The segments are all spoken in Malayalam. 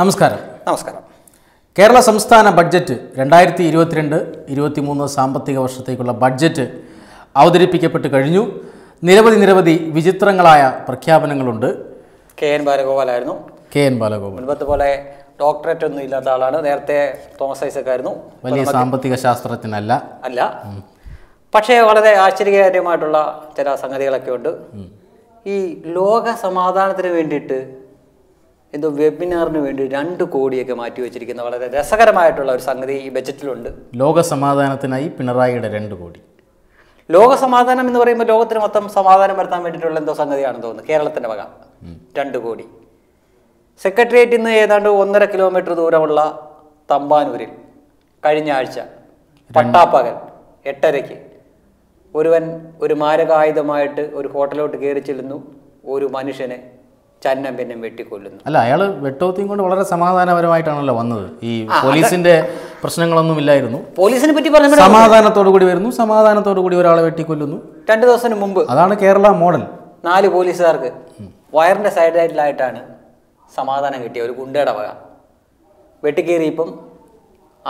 നമസ്കാരം നമസ്കാരം കേരള സംസ്ഥാന ബഡ്ജറ്റ് രണ്ടായിരത്തി ഇരുപത്തിരണ്ട് മൂന്ന് സാമ്പത്തിക വർഷത്തേക്കുള്ള ബഡ്ജറ്റ് അവതരിപ്പിക്കപ്പെട്ട് കഴിഞ്ഞു നിരവധി നിരവധി വിചിത്രങ്ങളായ പ്രഖ്യാപനങ്ങളുണ്ട് കെ എൻ ബാലഗോപാലായിരുന്നു കെ എൻ ബാലഗോപാൽ മുൻപത്തെ പോലെ ഡോക്ടറേറ്റ് ഒന്നും ഇല്ലാത്ത ആളാണ് നേരത്തെ തോമസ് ഐസക് ആയിരുന്നു വലിയ സാമ്പത്തിക ശാസ്ത്രത്തിനല്ല അല്ല പക്ഷേ വളരെ ആശ്ചര്യകാര്യമായിട്ടുള്ള ചില സംഗതികളൊക്കെ ഉണ്ട് ഈ ലോക സമാധാനത്തിന് വേണ്ടിയിട്ട് എന്തോ വെബിനാറിന് വേണ്ടി രണ്ട് കോടിയൊക്കെ മാറ്റി വെച്ചിരിക്കുന്ന വളരെ രസകരമായിട്ടുള്ള ഒരു സംഗതി ഈ ബജറ്റിലുണ്ട് ലോക സമാധാനത്തിനായി പിണറായിയുടെ രണ്ട് കോടി ലോക സമാധാനം എന്ന് പറയുമ്പോൾ ലോകത്തിന് മൊത്തം സമാധാനം വരുത്താൻ വേണ്ടിയിട്ടുള്ള എന്തോ സംഗതിയാണെന്ന് തോന്നുന്നു കേരളത്തിൻ്റെ വക രണ്ട് കോടി സെക്രട്ടേറിയറ്റിൽ നിന്ന് ഏതാണ്ട് ഒന്നര കിലോമീറ്റർ ദൂരമുള്ള തമ്പാനൂരിൽ കഴിഞ്ഞ ആഴ്ച പട്ടാപ്പകൽ എട്ടരയ്ക്ക് ഒരുവൻ ഒരു മാരകായുധമായിട്ട് ഒരു ഹോട്ടലോട്ട് കയറി ചെല്ലുന്നു ഒരു മനുഷ്യനെ ചന്നം പിന്നെ വെട്ടിക്കൊല്ലുന്നു അല്ല അയാൾ വെട്ടോത്തിയും കൊണ്ട് വളരെ സമാധാനപരമായിട്ടാണല്ലോ വന്നത് ഈ പോലീസിന്റെ പ്രശ്നങ്ങളൊന്നും ഇല്ലായിരുന്നു പോലീസിനെ പറ്റി പറഞ്ഞു സമാധാനത്തോടു കൂടി വരുന്നു സമാധാനത്തോടു കൂടി ഒരാളെ വെട്ടിക്കൊല്ലുന്നു രണ്ടു ദിവസത്തിന് മുമ്പ് അതാണ് കേരള മോഡൽ നാല് പോലീസുകാർക്ക് വയറിന്റെ സൈഡിലായിട്ടാണ് സമാധാനം കിട്ടിയ ഒരു ഗുണ്ടയുടെ വക വെട്ടിക്കേറിയപ്പം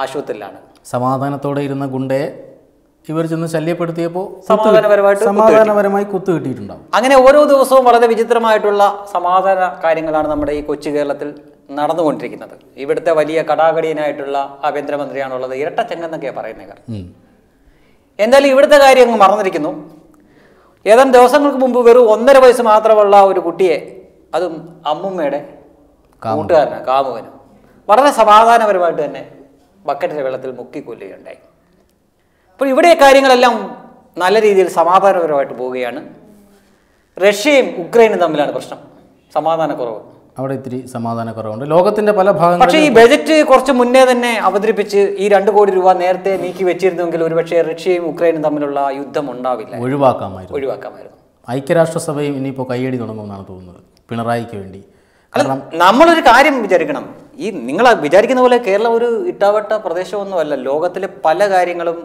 ആശുപത്രിയിലാണ് സമാധാനത്തോടെ ഇരുന്ന ഗുണ്ടയെ ഇവർ ചെന്ന് ശല്യപ്പെടുത്തിയപ്പോൾ സമാധാനപരമായിട്ട് സമാധാനപരമായി കുത്തു കിട്ടിയിട്ടുണ്ടാവും അങ്ങനെ ഓരോ ദിവസവും വളരെ വിചിത്രമായിട്ടുള്ള സമാധാന കാര്യങ്ങളാണ് നമ്മുടെ ഈ കൊച്ചു കേരളത്തിൽ നടന്നുകൊണ്ടിരിക്കുന്നത് ഇവിടുത്തെ വലിയ കടാകടിയനായിട്ടുള്ള ആഭ്യന്തരമന്ത്രിയാണുള്ളത് ഇരട്ടച്ചെങ്കെന്നൊക്കെയാണ് പറയുന്നത് എന്തായാലും ഇവിടുത്തെ കാര്യം അങ്ങ് മറന്നിരിക്കുന്നു ഏതാനും ദിവസങ്ങൾക്ക് മുമ്പ് വെറും ഒന്നര വയസ്സ് മാത്രമുള്ള ഒരു കുട്ടിയെ അതും അമ്മുമ്മയുടെ കൂട്ടുകാരനാണ് കാമുകനും വളരെ സമാധാനപരമായിട്ട് തന്നെ ബക്കറ്റിലെ വെള്ളത്തിൽ മുക്കി അപ്പോൾ ഇവിടെ കാര്യങ്ങളെല്ലാം നല്ല രീതിയിൽ സമാധാനപരമായിട്ട് പോവുകയാണ് റഷ്യയും ഉക്രൈനും തമ്മിലാണ് പ്രശ്നം സമാധാനക്കുറവ് അവിടെ ഇത്തിരി സമാധാനക്കുറവുണ്ട് ലോകത്തിന്റെ പല ഭാഗങ്ങൾ പക്ഷേ ഈ ബജറ്റ് കുറച്ച് മുന്നേ തന്നെ അവതരിപ്പിച്ച് ഈ രണ്ട് കോടി രൂപ നേരത്തെ നീക്കി വെച്ചിരുന്നെങ്കിൽ ഒരുപക്ഷെ റഷ്യയും ഉക്രൈനും തമ്മിലുള്ള യുദ്ധം ഉണ്ടാവില്ല ഒഴിവാക്കാമായിരുന്നു ഒഴിവാക്കാമായിരുന്നു ഐക്യരാഷ്ട്രസഭയും ഇനിയിപ്പോൾ കൈയടി തുടങ്ങുമെന്നാണ് തോന്നുന്നത് പിണറായിക്ക് വേണ്ടി കാരണം നമ്മളൊരു കാര്യം വിചാരിക്കണം ഈ നിങ്ങൾ വിചാരിക്കുന്ന പോലെ കേരളം ഒരു ഇട്ടാവട്ട പ്രദേശമൊന്നുമല്ല ലോകത്തിലെ പല കാര്യങ്ങളും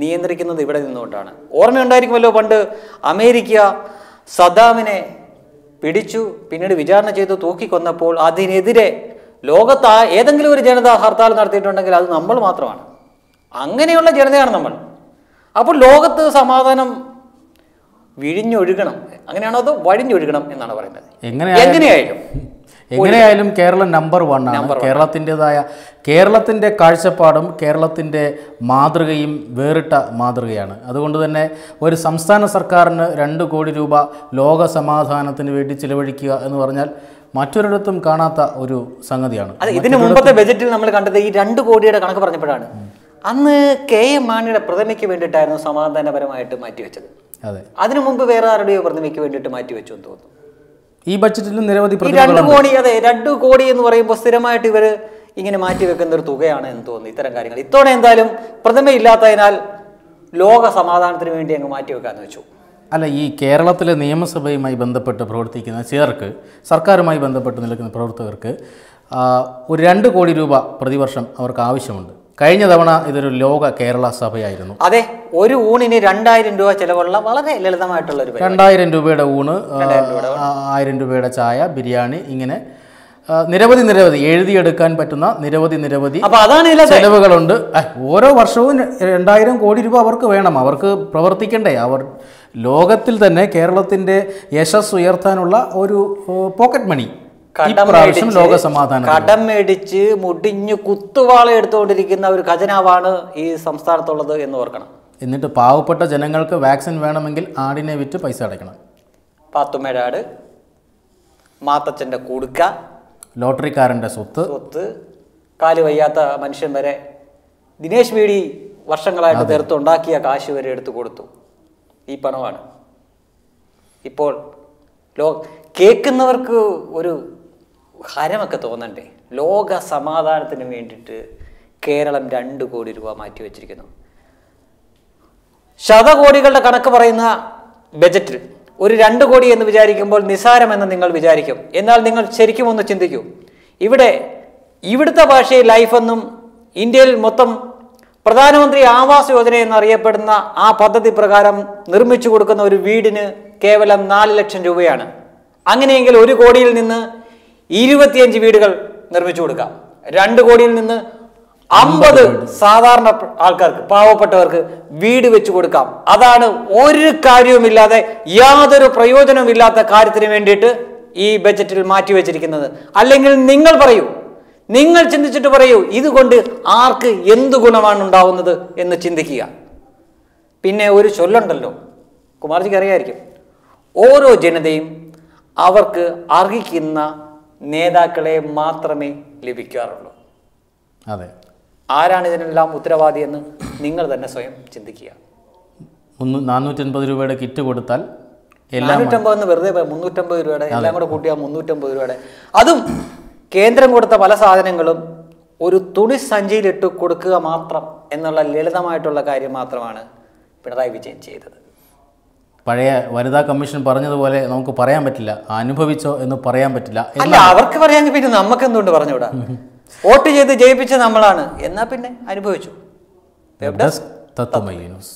നിയന്ത്രിക്കുന്നത് ഇവിടെ നിന്നുകൊണ്ടാണ് ഓർമ്മയുണ്ടായിരിക്കുമല്ലോ പണ്ട് അമേരിക്ക സദാമിനെ പിടിച്ചു പിന്നീട് വിചാരണ ചെയ്ത് തൂക്കിക്കൊന്നപ്പോൾ അതിനെതിരെ ലോകത്ത് ഏതെങ്കിലും ഒരു ജനത ഹർത്താൽ നടത്തിയിട്ടുണ്ടെങ്കിൽ അത് നമ്മൾ മാത്രമാണ് അങ്ങനെയുള്ള ജനതയാണ് നമ്മൾ അപ്പോൾ ലോകത്ത് സമാധാനം വിഴിഞ്ഞൊഴുകണം അങ്ങനെയാണോ അത് വഴിഞ്ഞൊഴുകണം എന്നാണ് പറയുന്നത് എങ്ങനെയായാലും എങ്ങനെയായാലും കേരളം നമ്പർ വൺ ആണ് കേരളത്തിൻ്റെതായ കേരളത്തിൻ്റെ കാഴ്ചപ്പാടും കേരളത്തിൻ്റെ മാതൃകയും വേറിട്ട മാതൃകയാണ് അതുകൊണ്ട് തന്നെ ഒരു സംസ്ഥാന സർക്കാരിന് രണ്ട് കോടി രൂപ ലോക സമാധാനത്തിന് വേണ്ടി ചിലവഴിക്കുക എന്ന് പറഞ്ഞാൽ മറ്റൊരിടത്തും കാണാത്ത ഒരു സംഗതിയാണ് ഇതിനു മുമ്പത്തെ ബജറ്റിൽ നമ്മൾ കണ്ടത് ഈ രണ്ട് കോടിയുടെ കണക്ക് പറഞ്ഞപ്പോഴാണ് അന്ന് കെ എം മാണിയുടെ പ്രതിമയ്ക്ക് വേണ്ടിയിട്ടായിരുന്നു സമാധാനപരമായിട്ട് മാറ്റിവെച്ചത് അതെ അതിനു മുമ്പ് വേറെ ആരുടെയോ പ്രതിമയ്ക്ക് വേണ്ടിയിട്ട് മാറ്റിവെച്ചു എന്ന് തോന്നുന്നു ഈ ബഡ്ജറ്റിൽ നിരവധി രണ്ട് കോടി അതെ രണ്ട് കോടി എന്ന് പറയുമ്പോൾ സ്ഥിരമായിട്ട് ഇവർ ഇങ്ങനെ മാറ്റി വെക്കുന്ന ഒരു തുകയാണ് എന്ന് തോന്നുന്നു ഇത്തരം കാര്യങ്ങൾ ഇത്തവണ എന്തായാലും പ്രതിമയില്ലാത്തതിനാൽ ലോക സമാധാനത്തിന് വേണ്ടി അങ്ങ് മാറ്റി വെക്കാമെന്ന് വെച്ചു അല്ല ഈ കേരളത്തിലെ നിയമസഭയുമായി ബന്ധപ്പെട്ട് പ്രവർത്തിക്കുന്ന ചിലർക്ക് സർക്കാരുമായി ബന്ധപ്പെട്ട് നിൽക്കുന്ന പ്രവർത്തകർക്ക് ഒരു രണ്ട് കോടി രൂപ പ്രതിവർഷം അവർക്ക് ആവശ്യമുണ്ട് കഴിഞ്ഞ തവണ ഇതൊരു ലോക കേരള സഭയായിരുന്നു അതെ ഒരു ഊണിന് രണ്ടായിരം രൂപ ചിലവുള്ള വളരെ ലളിതമായിട്ടുള്ള ഒരു രണ്ടായിരം രൂപയുടെ ഊണ് ആയിരം രൂപയുടെ ചായ ബിരിയാണി ഇങ്ങനെ നിരവധി നിരവധി എഴുതിയെടുക്കാൻ പറ്റുന്ന നിരവധി നിരവധി ചെലവുകളുണ്ട് ഓരോ വർഷവും രണ്ടായിരം കോടി രൂപ അവർക്ക് വേണം അവർക്ക് പ്രവർത്തിക്കണ്ടേ അവർ ലോകത്തിൽ തന്നെ കേരളത്തിൻ്റെ യശസ് ഉയർത്താനുള്ള ഒരു പോക്കറ്റ് മണി പ്രാവശ്യം ലോക സമാധാനം കടം മേടിച്ച് മുടിഞ്ഞു കുത്തുവാള എടുത്തുകൊണ്ടിരിക്കുന്ന ഒരു ഖജനാവാണ് ഈ സംസ്ഥാനത്തുള്ളത് എന്ന് ഓർക്കണം എന്നിട്ട് പാവപ്പെട്ട ജനങ്ങൾക്ക് വാക്സിൻ വേണമെങ്കിൽ ആടിനെ വിറ്റ് പൈസ അടയ്ക്കണം പാത്തുമേടാട് മാത്തച്ഛൻ്റെ കുടുക്ക ലോട്ടറിക്കാരൻ്റെ സ്വത്ത് സ്വത്ത് കാല് വയ്യാത്ത മനുഷ്യൻ വരെ ദിനേശ് വീടി വർഷങ്ങളായിട്ട് തീർത്തുണ്ടാക്കിയ കാശ് വരെ എടുത്തു കൊടുത്തു ഈ പണമാണ് ഇപ്പോൾ ലോ കേൾക്കുന്നവർക്ക് ഒരു ഹരമൊക്കെ തോന്നണ്ടേ ലോക സമാധാനത്തിന് വേണ്ടിയിട്ട് കേരളം രണ്ട് കോടി രൂപ മാറ്റി വച്ചിരിക്കുന്നു ശതകോടികളുടെ കണക്ക് പറയുന്ന ബജറ്റിൽ ഒരു രണ്ട് കോടി എന്ന് വിചാരിക്കുമ്പോൾ നിസാരമെന്ന് നിങ്ങൾ വിചാരിക്കും എന്നാൽ നിങ്ങൾ ശരിക്കും ഒന്ന് ചിന്തിക്കൂ ഇവിടെ ഇവിടുത്തെ ഭാഷയിൽ ലൈഫെന്നും ഇന്ത്യയിൽ മൊത്തം പ്രധാനമന്ത്രി ആവാസ് യോജന എന്നറിയപ്പെടുന്ന ആ പദ്ധതി പ്രകാരം നിർമ്മിച്ചു കൊടുക്കുന്ന ഒരു വീടിന് കേവലം നാല് ലക്ഷം രൂപയാണ് അങ്ങനെയെങ്കിൽ ഒരു കോടിയിൽ നിന്ന് ഇരുപത്തിയഞ്ച് വീടുകൾ നിർമ്മിച്ചു കൊടുക്കാം രണ്ട് കോടിയിൽ നിന്ന് അമ്പത് സാധാരണ ആൾക്കാർക്ക് പാവപ്പെട്ടവർക്ക് വീട് വെച്ചു കൊടുക്കാം അതാണ് ഒരു കാര്യവുമില്ലാതെ യാതൊരു ഇല്ലാത്ത കാര്യത്തിന് വേണ്ടിയിട്ട് ഈ ബജറ്റിൽ മാറ്റിവെച്ചിരിക്കുന്നത് അല്ലെങ്കിൽ നിങ്ങൾ പറയൂ നിങ്ങൾ ചിന്തിച്ചിട്ട് പറയൂ ഇതുകൊണ്ട് ആർക്ക് എന്ത് ഗുണമാണ് ഉണ്ടാവുന്നത് എന്ന് ചിന്തിക്കുക പിന്നെ ഒരു ചൊല്ലുണ്ടല്ലോ കുമാർജിക്ക് അറിയായിരിക്കും ഓരോ ജനതയും അവർക്ക് അർഹിക്കുന്ന നേതാക്കളെ മാത്രമേ ലഭിക്കാറുള്ളൂ അതെ ആരാണ് ഇതിനെല്ലാം എന്ന് നിങ്ങൾ തന്നെ സ്വയം ചിന്തിക്കുക നാനൂറ്റൻപത് രൂപയുടെ കിറ്റ് കൊടുത്താൽ നാനൂറ്റമ്പതെന്ന് വെറുതെ മുന്നൂറ്റമ്പത് രൂപയുടെ എല്ലാം കൂടെ കൂട്ടിയാൽ മുന്നൂറ്റമ്പത് രൂപയുടെ അതും കേന്ദ്രം കൊടുത്ത പല സാധനങ്ങളും ഒരു തുണി സഞ്ചിയിലിട്ട് കൊടുക്കുക മാത്രം എന്നുള്ള ലളിതമായിട്ടുള്ള കാര്യം മാത്രമാണ് പിണറായി വിജയൻ ചെയ്തത് പഴയ വനിതാ കമ്മീഷൻ പറഞ്ഞതുപോലെ നമുക്ക് പറയാൻ പറ്റില്ല അനുഭവിച്ചോ എന്ന് പറയാൻ പറ്റില്ല അല്ല അവർക്ക് പറയാൻ പിന്നെ നമുക്ക് എന്തുകൊണ്ട് പറഞ്ഞുകൂടാ വോട്ട് ചെയ്ത് ജയിപ്പിച്ച നമ്മളാണ് എന്നാ പിന്നെ അനുഭവിച്ചു തത്വമൈ ന്യൂസ്